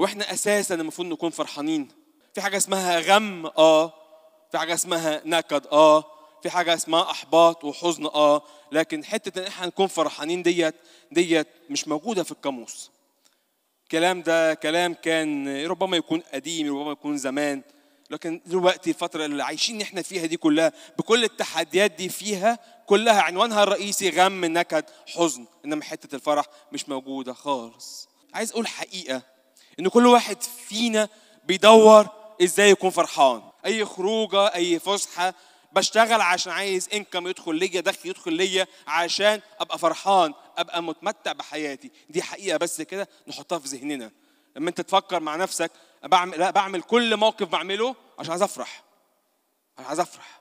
واحنا اساسا المفروض نكون فرحانين في حاجه اسمها غم اه في حاجه اسمها نكد اه في حاجه اسمها احباط وحزن اه لكن حته ان احنا نكون فرحانين ديت ديت مش موجوده في القاموس الكلام ده كلام كان ربما يكون قديم ربما يكون زمان لكن دلوقتي الفتره اللي عايشين احنا فيها دي كلها بكل التحديات دي فيها كلها عنوانها الرئيسي غم نكد حزن انما حته الفرح مش موجوده خالص عايز اقول حقيقه ان كل واحد فينا بيدور ازاي يكون فرحان اي خروجه اي فسحه بشتغل عشان عايز انكم يدخل ليا دخل يدخل ليا عشان ابقى فرحان ابقى متمتع بحياتي دي حقيقه بس كده نحطها في ذهننا لما انت تفكر مع نفسك بعمل لا بعمل كل موقف بعمله عشان عايز افرح انا عايز افرح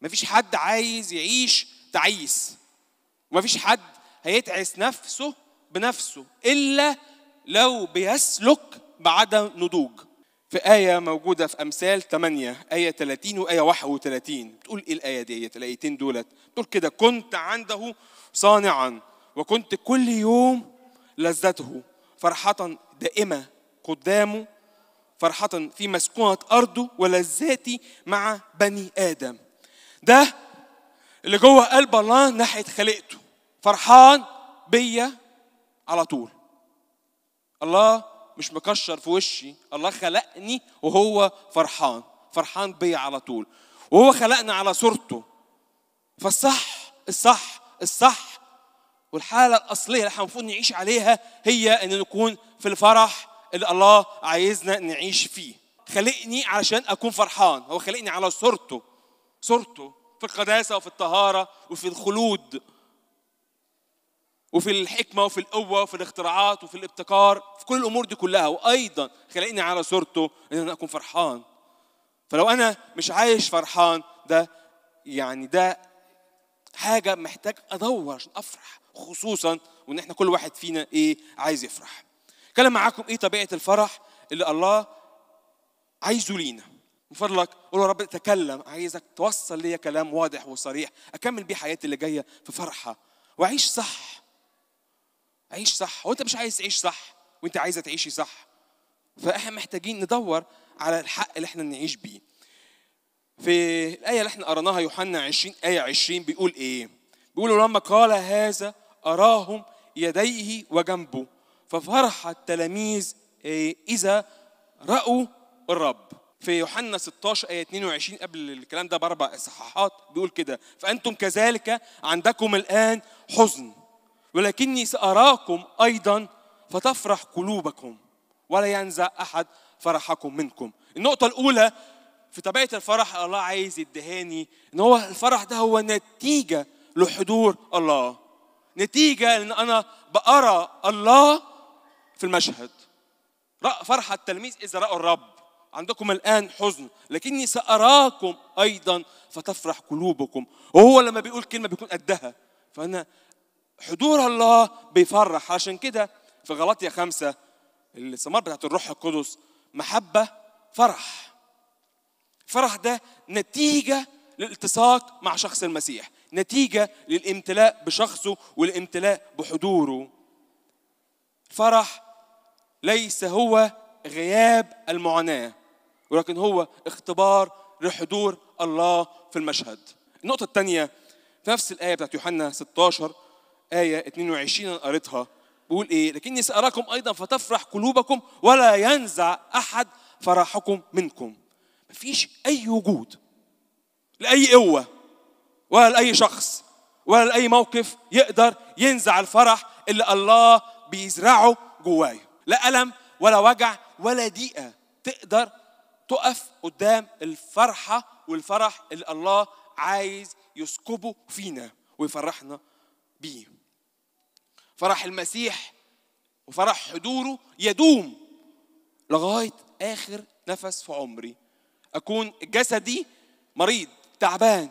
مفيش حد عايز يعيش تعيس ومفيش حد هيتعس نفسه بنفسه الا لو بيسلك بعدم نضوج في آية موجودة في أمثال 8 آية 30 وآية 31 بتقول إيه الآية دي الآيتين دولت بتقول كده كنت عنده صانعا وكنت كل يوم لذته فرحة دائمة قدامه فرحة في مسكونة أرضه ولذاتي مع بني آدم ده اللي جوه قلب الله ناحية خليقته فرحان بيا على طول الله مش مكشر في وشي الله خلقني وهو فرحان فرحان بيا على طول وهو خلقنا على صورته فالصح الصح الصح والحالة الأصلية اللي المفروض نعيش عليها هي إن نكون في الفرح اللي الله عايزنا نعيش فيه خلقني علشان أكون فرحان هو خلقني على صورته صورته في القداسة وفي الطهارة وفي الخلود وفي الحكمة وفي القوة وفي الاختراعات وفي الابتكار في كل الأمور دي كلها وأيضا خلقني على صورته إن أنا أكون فرحان فلو أنا مش عايش فرحان ده يعني ده حاجة محتاج أدور عشان أفرح خصوصا وإن إحنا كل واحد فينا إيه عايز يفرح كلام معاكم إيه طبيعة الفرح اللي الله عايزه لينا من فضلك قول يا رب تكلم عايزك توصل ليا كلام واضح وصريح أكمل بيه حياتي اللي جاية في فرحة وأعيش صح عيش صح هو انت مش عايز تعيش صح وانت عايزه تعيشي صح فاحنا محتاجين ندور على الحق اللي احنا نعيش بيه في الايه اللي احنا قرناها يوحنا 20 ايه 20 بيقول ايه بيقولوا لما قال هذا اراهم يديه وجنبه ففرح التلاميذ إيه اذا راوا الرب في يوحنا 16 آية 22 قبل الكلام ده بأربع صححات بيقول كده فأنتم كذلك عندكم الآن حزن ولكني سأراكم أيضا فتفرح قلوبكم ولا ينزع أحد فرحكم منكم النقطة الأولى في طبيعة الفرح الله عايز يدهاني إن هو الفرح ده هو نتيجة لحضور الله نتيجة ان أنا بأرى الله في المشهد فرح التلميذ إذا رأوا الرب عندكم الآن حزن لكني سأراكم أيضا فتفرح قلوبكم وهو لما بيقول كلمة بيكون قدها فأنا حضور الله بيفرح عشان كده في غلطية خمسة الثمار بتاعت الروح القدس محبة فرح فرح ده نتيجة للالتصاق مع شخص المسيح نتيجة للامتلاء بشخصه والامتلاء بحضوره فرح ليس هو غياب المعاناة ولكن هو اختبار لحضور الله في المشهد النقطة الثانية في نفس الآية بتاعت يوحنا 16 آية 22 أنا قريتها بيقول إيه لكني سأراكم أيضا فتفرح قلوبكم ولا ينزع أحد فرحكم منكم مفيش أي وجود لأي قوة ولا لأي شخص ولا لأي موقف يقدر ينزع الفرح اللي الله بيزرعه جوايا لا ألم ولا وجع ولا دقيقة تقدر تقف قدام الفرحة والفرح اللي الله عايز يسكبه فينا ويفرحنا بيه فرح المسيح وفرح حضوره يدوم لغاية آخر نفس في عمري أكون جسدي مريض تعبان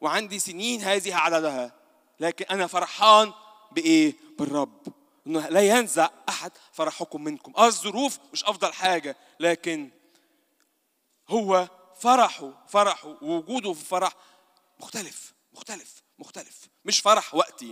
وعندي سنين هذه عددها لكن أنا فرحان بإيه؟ بالرب إنه لا ينزع أحد فرحكم منكم آه الظروف مش أفضل حاجة لكن هو فرحه فرحه ووجوده في فرح مختلف مختلف مختلف مش فرح وقتي